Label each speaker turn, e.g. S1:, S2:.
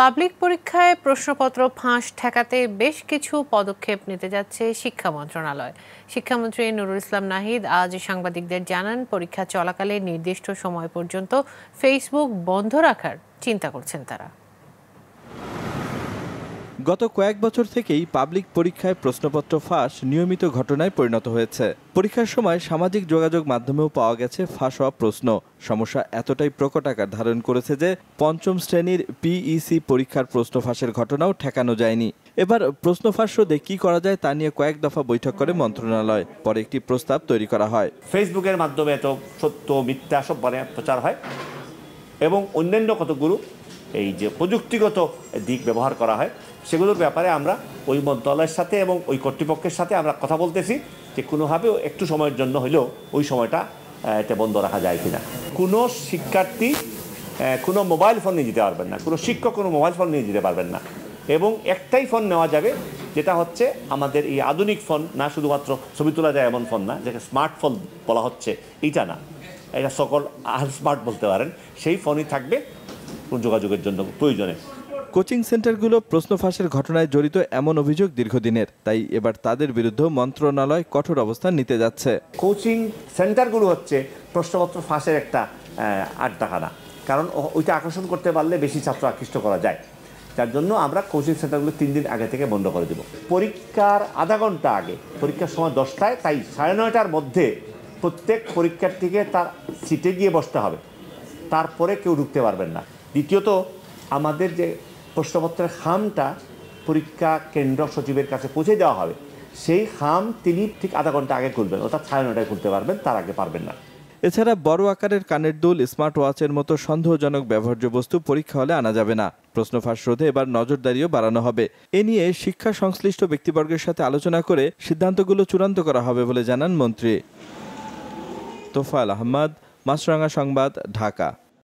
S1: public পরীক্ষায় প্রশ্নপত্র ফাঁস ঠেকাতে বেশ কিছু পদক্ষেপ নিতে যাচ্ছে শিক্ষা মন্ত্রণালয় শিক্ষামন্ত্রী নুরুল ইসলাম নাহিদ আজ সাংবাদিকদের জানান পরীক্ষা চলাকালে নির্দিষ্ট সময় পর্যন্ত ফেসবুক বন্ধ রাখার চিন্তা করছেন তারা
S2: গত কয়েক বছর থেকেই পাবলিক পরীক্ষায় প্রশ্নপত্র ফাঁস নিয়মিত ঘটনায় পরিণত হয়েছে পরীক্ষার সময় সামাজিক যোগাযোগ মাধ্যমেও পাওয়া গেছে ফাঁস হওয়া প্রশ্ন সমস্যা এতটাই প্রকট আকার ধারণ করেছে যে পঞ্চম শ্রেণীর পিইসি e পরীক্ষার প্রশ্ন ফাঁসের ঘটনাও ঠেকানো যায়নি এবার প্রশ্ন ফাঁস রোধে কী করা যায় তা নিয়ে কয়েক দফা বৈঠক করে মন্ত্রণালয় পরে একটি প্রস্তাব তৈরি করা হয় ফেসবুকের মাধ্যমে এত সত্য
S3: মিথ্যা সব মানে প্রচার হয় এবং অন্যান্য কতগুলো এই যে প্রযুক্তিগত দিক ব্যবহার করা হয় সেগুলোর ব্যাপারে আমরা ওই মন্ত্রণালয়ের সাথে এবং ওই কর্তৃপক্ষের সাথে আমরা কথা বলতেছি যে কোনোভাবেও একটু সময়ের জন্য হলেও ওই সময়টা এতে বন্ধ রাখা যায় কিনা কোনো শিক্ষার্থী কোনো মোবাইল ফোন নিয়ে যেতে পারবেন না কোনো শিক্ষক কোনো মোবাইল ফোন নিয়ে যেতে পারবেন না এবং একটাই ফোন নেওয়া যাবে যেটা হচ্ছে আমাদের এই আধুনিক ফোন না শুধুমাত্র ছবি তোলা যায় এমন ফোন না যেটা স্মার্টফোন বলা হচ্ছে এইটা না এটা সকল আহ স্মার্ট বলতে পারেন সেই ফোনই থাকবে যোগাযোগের জন্য প্রয়োজনে
S2: কোচিং সেন্টারগুলো প্রশ্ন ফাঁসের ঘটনায় জড়িত এমন অভিযোগ দীর্ঘদিনের তাই এবার তাদের বিরুদ্ধে মন্ত্রণালয় কঠোর অবস্থান নিতে যাচ্ছে কোচিং সেন্টারগুলো হচ্ছে প্রশ্নপত্র
S3: ফাঁসের একটা আড্ডাখানা কারণ ওইটা আকর্ষণ করতে পারলে বেশি ছাত্র আকৃষ্ট করা যায় যার জন্য আমরা কোচিং সেন্টারগুলো তিন দিন আগে থেকে বন্ধ করে দেব পরীক্ষার আধা ঘন্টা আগে পরীক্ষার সময় দশটায় তাই সাড়ে নয়টার মধ্যে প্রত্যেক পরীক্ষার্থীকে তার সিটে গিয়ে বসতে হবে তারপরে কেউ ঢুকতে পারবেন না দ্বিতীয়ত আমাদের যে প্রশ্নপত্রের খামটা পরীক্ষা কেন্দ্র সচিবের কাছে পৌঁছে দেওয়া হবে সেই খাম তিনি ঠিক আধা ঘন্টা আগে খুলবেন অর্থাৎ সাড়ে নটায় খুলতে পারবেন তার আগে পারবেন না এছাড়া
S2: বড় আকারের কানের দুল স্মার্ট ওয়াচের মতো সন্দেহজনক ব্যবহার্য বস্তু পরীক্ষা হলে আনা যাবে না প্রশ্ন ফাঁস রোধে এবার নজরদারিও বাড়ানো হবে এ নিয়ে শিক্ষা সংশ্লিষ্ট ব্যক্তিবর্গের সাথে আলোচনা করে সিদ্ধান্তগুলো চূড়ান্ত করা হবে বলে জানান মন্ত্রী তোফাল আহমদ মাসরাঙ্গা সংবাদ ঢাকা